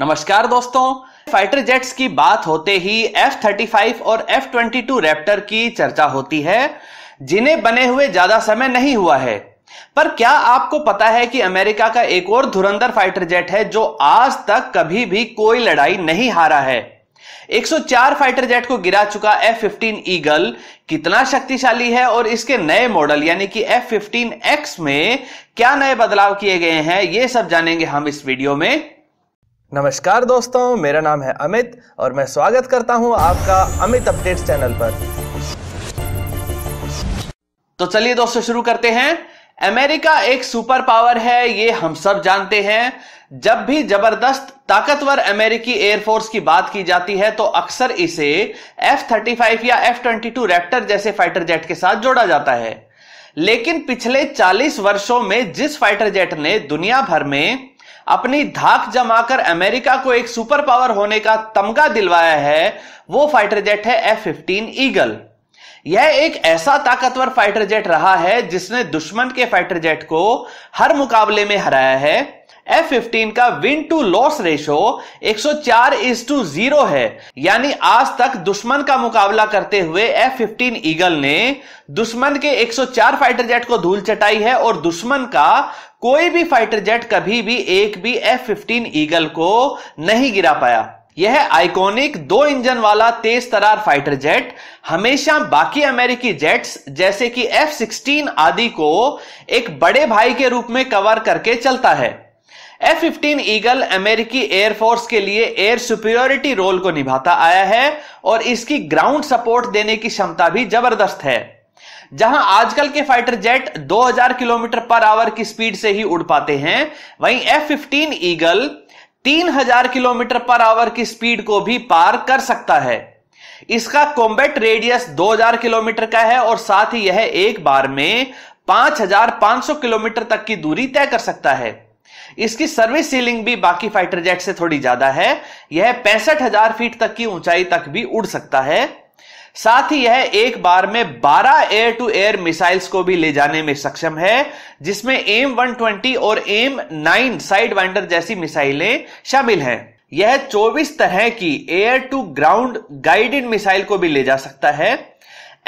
नमस्कार दोस्तों fighter jets की बात होते ही एफ थर्टी फाइव और एफ ट्वेंटी टू रैप्टर की चर्चा होती है जिन्हें बने हुए ज्यादा समय नहीं हुआ है पर क्या आपको पता है कि अमेरिका का एक और धुरंधर फाइटर जेट है जो आज तक कभी भी कोई लड़ाई नहीं हारा है 104 फाइटर जेट को गिरा चुका एफ फिफ्टीन ईगल कितना शक्तिशाली है और इसके नए मॉडल यानी कि एफ फिफ्टीन एक्स में क्या नए बदलाव किए गए हैं यह सब जानेंगे हम इस वीडियो में नमस्कार दोस्तों मेरा नाम है अमित और मैं स्वागत करता हूं आपका अमित अपडेट्स चैनल पर तो चलिए दोस्तों शुरू करते हैं अमेरिका एक सुपर पावर है ये हम सब जानते हैं जब भी जबरदस्त ताकतवर अमेरिकी एयरफोर्स की बात की जाती है तो अक्सर इसे एफ थर्टी फाइव या एफ ट्वेंटी टू रैप्टर जैसे फाइटर जेट के साथ जोड़ा जाता है लेकिन पिछले 40 वर्षों में जिस फाइटर जेट ने दुनिया भर में अपनी धाक जमाकर अमेरिका को एक सुपर पावर होने का तमगा दिलवाया है वो फाइटर जेट है एफ फिफ्टीन ईगल यह एक ऐसा ताकतवर फाइटर जेट रहा है जिसने दुश्मन के फाइटर जेट को हर मुकाबले में हराया है F15 का win to loss ratio 104 is to zero है यानी आज तक दुश्मन का मुकाबला करते हुए F15 ईगल ने दुश्मन के 104 फाइटर जेट को धूल चटाई है और दुश्मन का कोई भी फाइटर जेट कभी भी एक भी F15 ईगल को नहीं गिरा पाया यह आइकॉनिक दो इंजन वाला तेज तरार फाइटर जेट हमेशा बाकी अमेरिकी जेट्स जैसे कि एफ सिक्सटीन आदि को एक बड़े भाई के रूप में कवर करके चलता है एफ फिफ्टीन ईगल अमेरिकी एयरफोर्स के लिए एयर सुपरियोरिटी रोल को निभाता आया है और इसकी ग्राउंड सपोर्ट देने की क्षमता भी जबरदस्त है जहां आजकल के fighter jet 2000 kilometre per hour की स्पीड से ही उड़ पाते हैं वहीं F fifteen Eagle 3000 kilometre per hour की स्पीड को भी पार कर सकता है इसका कॉम्बैट रेडियस 2000 किलोमीटर का है और साथ ही यह एक बार में 5500 किलोमीटर तक की दूरी तय कर सकता है इसकी सर्विस सीलिंग भी बाकी फाइटर जेट से थोड़ी ज्यादा है यह पैंसठ हजार फीट तक की ऊंचाई तक भी उड़ सकता है साथ ही यह एक बार में 12 एयर टू एयर मिसाइल्स को भी ले जाने में सक्षम है जिसमें एम 120 और एम 9 साइड वाइंडर जैसी मिसाइलें शामिल हैं यह 24 तरह की air to ground guided missile को भी ले जा सकता है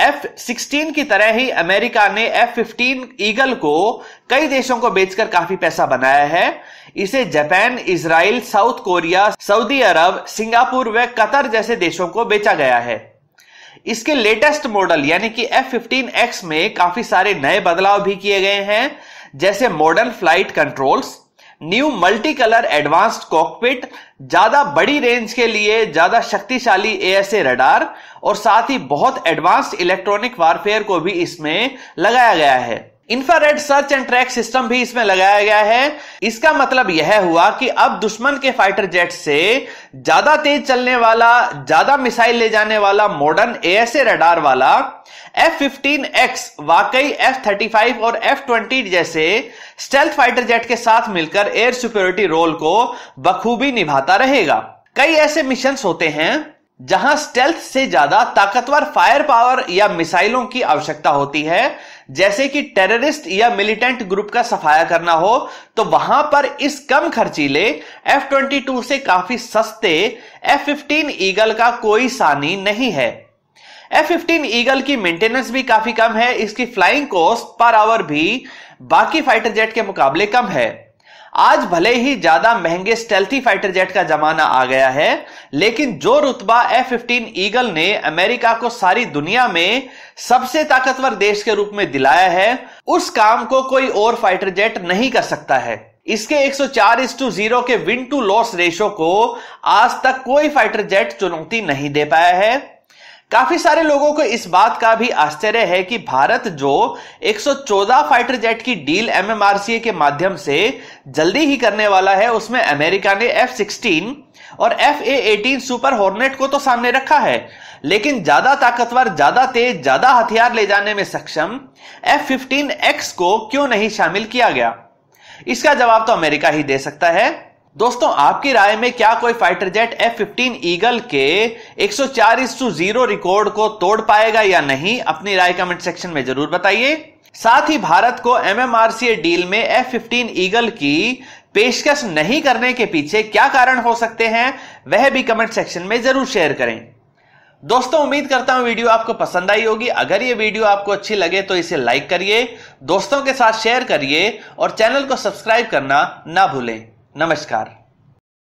एफ सिक्सटीन की तरह ही अमेरिका ने एफ फिफ्टीन ईगल को कई देशों को बेचकर काफी पैसा बनाया है इसे Japan Israel South Korea Saudi Arab Singapore व कतर जैसे देशों को बेचा गया है इसके लेटेस्ट मॉडल यानी कि एफ फिफ्टीन एक्स में काफी सारे नए बदलाव भी किए गए हैं जैसे modern flight controls new multi colour advanced cockpit ज्यादा बड़ी रेंज के लिए ज्यादा शक्तिशाली एएसए रडार और साथ ही बहुत एडवांस्ड इलेक्ट्रॉनिक वारफेयर को भी इसमें लगाया गया है infrared search and track system भी इसमें लगाया गया है इसका मतलब यह हुआ कि अब दुश्मन के फाइटर जेट से ज्यादा तेज चलने वाला ज्यादा मिसाइल ले जाने वाला मॉडर्न एएसए रडार वाला एफ फिफ्टीन एक्स वाकई एफ थर्टी फाइव और एफ ट्वेंटी जैसे स्टेल्थ फाइटर जेट के साथ मिलकर एयर सिक्योरिटी रोल को बखूबी निभाता रहेगा कई ऐसे मिशन होते हैं जहां स्टेल्थ से ज्यादा ताकतवर फायर पावर या मिसाइलों की आवश्यकता होती है जैसे कि टेररिस्ट या मिलिटेंट ग्रुप का सफाया करना हो तो वहां पर इस कम खर्चीले एफ ट्वेंटी टू से काफी सस्ते एफ फिफ्टीन ईगल का कोई सानी नहीं है एफ फिफ्टीन ईगल की मेंटेनेंस भी काफी कम है इसकी फ्लाइंग कॉस्ट पर आवर भी बाकी फाइटर जेट के मुकाबले कम है आज भले ही ज्यादा महंगे स्टेल्थी फाइटर जेट का जमाना आ गया है लेकिन जो रुतबा एफ फिफ्टीन ईगल ने अमेरिका को सारी दुनिया में सबसे ताकतवर देश के रूप में दिलाया है उस काम को कोई और फाइटर जेट नहीं कर सकता है इसके 104 इस टू जीरो के विन टू लॉस रेशो को आज तक कोई फाइटर जेट चुनौती नहीं दे पाया है काफी सारे लोगों को इस बात का भी आश्चर्य है कि भारत जो 114 फाइटर जेट की डील एमएमआरसीए के माध्यम से जल्दी ही करने वाला है उसमें अमेरिका ने एफ सिक्सटीन और F A eighteen Super Hornet को तो सामने रखा है लेकिन ज्यादा ताकतवर ज्यादा तेज ज्यादा हथियार ले जाने में सक्षम एफ फिफ्टीन एक्स को क्यों नहीं शामिल किया गया इसका जवाब तो अमेरिका ही दे सकता है दोस्तों आपकी राय में क्या कोई fighter jet F fifteen Eagle के एक सौ जीरो रिकॉर्ड को तोड़ पाएगा या नहीं अपनी राय कमेंट सेक्शन में जरूर बताइए साथ ही भारत को एमएमआरसीए डील में एफ फिफ्टीन ईगल की पेशकश नहीं करने के पीछे क्या कारण हो सकते हैं वह भी कमेंट सेक्शन में जरूर शेयर करें दोस्तों उम्मीद करता हूं वीडियो आपको पसंद आई होगी अगर ये वीडियो आपको अच्छी लगे तो इसे लाइक करिए दोस्तों के साथ शेयर करिए और चैनल को सब्सक्राइब करना ना भूलें नमस्कार